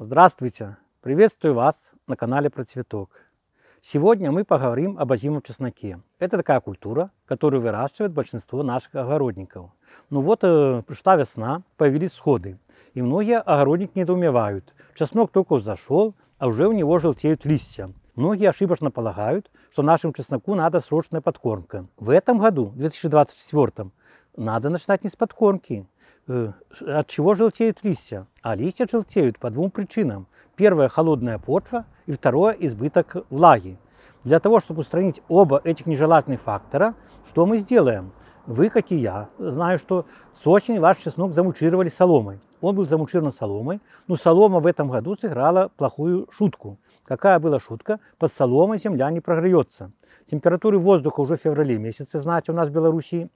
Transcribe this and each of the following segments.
Здравствуйте! Приветствую вас на канале про цветок. Сегодня мы поговорим об озимом чесноке. Это такая культура, которую выращивает большинство наших огородников. Ну вот э, пришла весна, появились сходы. И многие огородники недоумевают. Чеснок только зашел, а уже у него желтеют листья. Многие ошибочно полагают, что нашему чесноку надо срочная подкормка. В этом году, 2024, надо начинать не с подкормки, Э, от чего желтеют листья? А листья желтеют по двум причинам. Первое – холодная почва, и второе – избыток влаги. Для того, чтобы устранить оба этих нежелательных фактора, что мы сделаем? Вы, как и я, знаю, что Сочи ваш чеснок замучировали соломой. Он был замучирован соломой, но солома в этом году сыграла плохую шутку. Какая была шутка? Под соломой земля не прогреется. Температуры воздуха уже в феврале месяце, знаете, у нас в Беларуси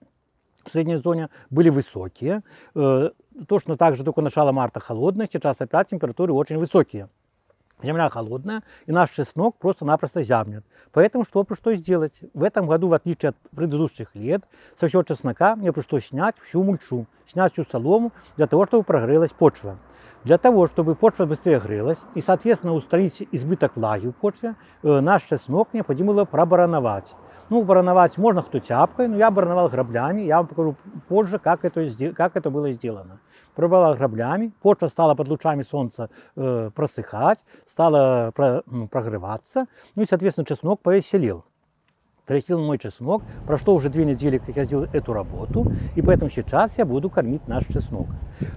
в средней зоне были высокие. Э, точно так же только начало марта холодное, сейчас опять температуры очень высокие. Земля холодная, и наш чеснок просто-напросто зябнет. Поэтому что пришлось сделать? В этом году, в отличие от предыдущих лет, со всего чеснока мне пришлось снять всю мульчу, снять всю солому, для того, чтобы прогрелась почва. Для того, чтобы почва быстрее грелась и, соответственно, устранить избыток влаги в почве, э, наш чеснок необходимо было пробароновать. Ну, барановать можно кто тяпкой, но я бароновал граблями. Я вам покажу позже, как это, как это было сделано. Пробовал граблями, почва стала под лучами солнца э, просыхать, стала про, ну, прогреваться. Ну и, соответственно, чеснок повеселил прилетел мой чеснок. Прошло уже две недели, как я сделал эту работу, и поэтому сейчас я буду кормить наш чеснок.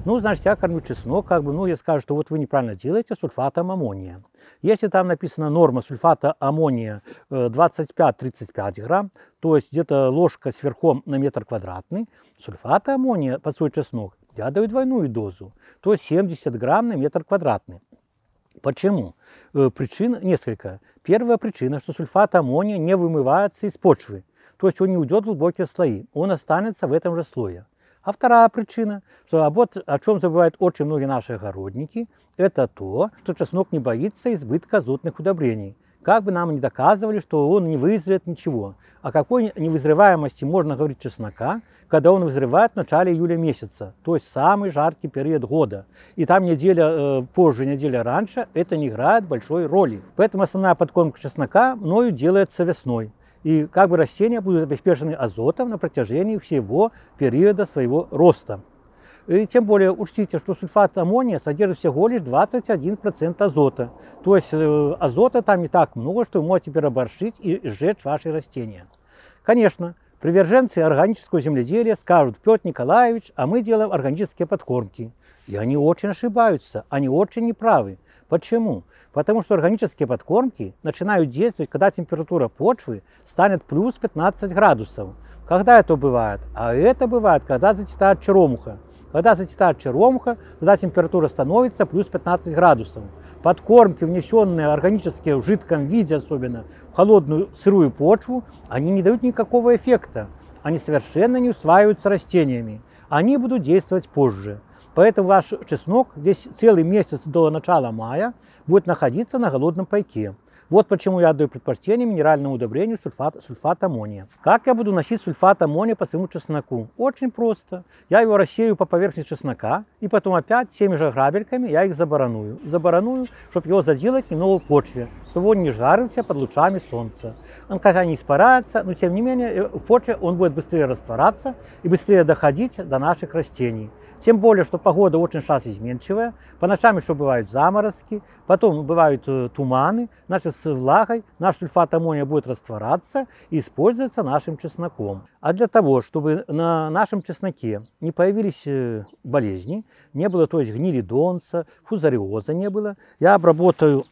Ну, значит, я кормлю чеснок, как бы, ну, я скажу, что вот вы неправильно делаете сульфатом аммония. Если там написана норма сульфата аммония 25-35 э, грамм, то есть где-то ложка сверхом на метр квадратный, сульфата аммония под свой чеснок я даю двойную дозу, то есть 70 грамм на метр квадратный. Почему? Э, причин несколько. Первая причина, что сульфат аммония не вымывается из почвы, то есть он не уйдет в глубокие слои, он останется в этом же слое. А вторая причина, что вот о чем забывают очень многие наши огородники, это то, что чеснок не боится избытка азотных удобрений. Как бы нам ни доказывали, что он не вызрет ничего. О какой невызреваемости можно говорить чеснока, когда он вызревает в начале июля месяца, то есть самый жаркий период года. И там неделя э, позже, неделя раньше, это не играет большой роли. Поэтому основная подкормка чеснока мною делается весной. И как бы растения будут обеспечены азотом на протяжении всего периода своего роста. И тем более учтите, что сульфат аммония содержит всего лишь 21% азота. То есть э, азота там не так много, что вы можете переборщить и сжечь ваши растения. Конечно, приверженцы органического земледелия скажут, Петр Николаевич, а мы делаем органические подкормки. И они очень ошибаются, они очень неправы. Почему? Потому что органические подкормки начинают действовать, когда температура почвы станет плюс 15 градусов. Когда это бывает? А это бывает, когда зацветает черемуха. Когда зацветает черемуха, тогда температура становится плюс 15 градусов. Подкормки, внесенные органически в жидком виде особенно, в холодную сырую почву, они не дают никакого эффекта. Они совершенно не усваиваются растениями. Они будут действовать позже. Поэтому ваш чеснок весь целый месяц до начала мая будет находиться на голодном пайке. Вот почему я отдаю предпочтение минеральному удобрению сульфат, сульфат аммония. Как я буду носить сульфат аммония по своему чесноку? Очень просто. Я его рассею по поверхности чеснока и потом опять теми же грабельками я их забараную. Забараную, чтобы его заделать немного в почве чтобы он не жарился под лучами солнца. Он хотя не испаряется, но тем не менее э, в почве он будет быстрее растворяться и быстрее доходить до наших растений. Тем более, что погода очень сейчас изменчивая. По ночам еще бывают заморозки, потом бывают э, туманы. Значит, с влагой наш сульфат аммония будет растворяться и использоваться нашим чесноком. А для того, чтобы на нашем чесноке не появились э, болезни, не было, то есть гнили донца, фузариоза не было, я обработаю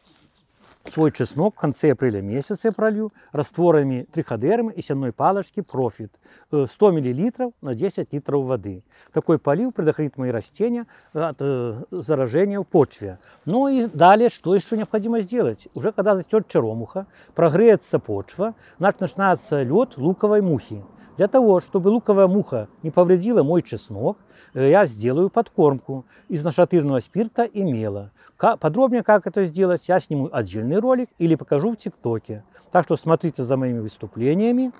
свой чеснок в конце апреля месяца я пролью растворами триходермы и сенной палочки профит 100 э, мл на 10 литров воды. Такой полив предохранит мои растения от э, заражения в почве. Ну и далее, что еще необходимо сделать? Уже когда застет черемуха, прогреется почва, начинается лед луковой мухи. Для того, чтобы луковая муха не повредила мой чеснок, э, я сделаю подкормку из нашатырного спирта и мела. Подробнее, как это сделать, я сниму отдельный ролик или покажу в ТикТоке. Так что смотрите за моими выступлениями,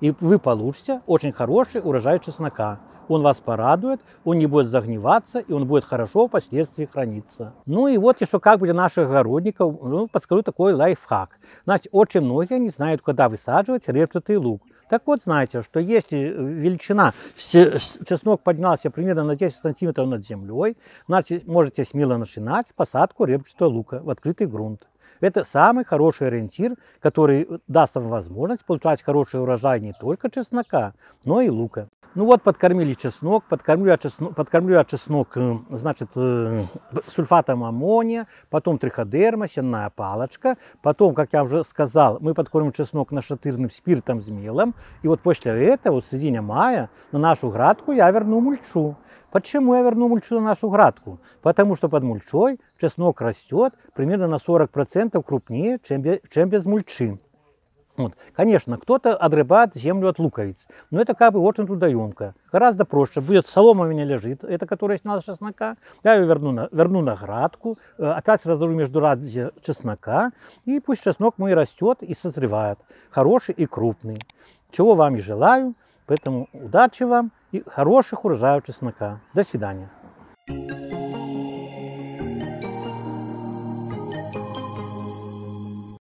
и вы получите очень хороший урожай чеснока. Он вас порадует, он не будет загниваться, и он будет хорошо впоследствии храниться. Ну и вот еще как бы для наших огородников, ну, подскажу такой лайфхак. Значит, очень многие не знают, когда высаживать репчатый лук. Так вот, знаете, что если э, величина, чеснок поднялся примерно на 10 сантиметров над землей, значит, можете смело начинать посадку репчатого лука в открытый грунт. Это самый хороший ориентир, который э, даст вам возможность получать хороший урожай не только чеснока, но и лука. Ну вот подкормили чеснок, подкормлю я чеснок, подкормлю я чеснок э, значит, э, сульфатом аммония, потом триходерма, сенная палочка. Потом, как я уже сказал, мы подкормим чеснок нашатырным спиртом с мелом. И вот после этого, в середине мая, на нашу градку я верну мульчу. Почему я верну мульчу на нашу градку? Потому что под мульчой чеснок растет примерно на 40% крупнее, чем без мульчи. Вот. Конечно, кто-то отрывает землю от луковиц, но это как бы очень трудоемко. Гораздо проще. Будет солома у меня лежит, это которая сняла чеснока. Я ее верну на, верну на градку, э, опять разору между ради чеснока, и пусть чеснок мой растет и созревает. Хороший и крупный. Чего вам и желаю. Поэтому удачи вам и хороших урожаев чеснока. До свидания.